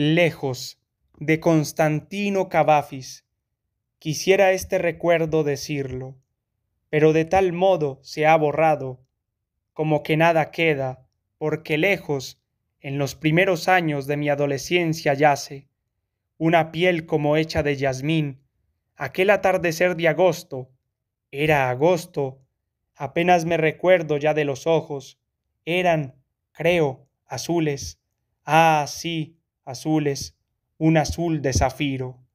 lejos de Constantino Cavafis. Quisiera este recuerdo decirlo, pero de tal modo se ha borrado, como que nada queda, porque lejos, en los primeros años de mi adolescencia yace, una piel como hecha de jazmín, aquel atardecer de agosto, era agosto, apenas me recuerdo ya de los ojos, eran, creo, azules, ah, sí, azules, un azul de zafiro.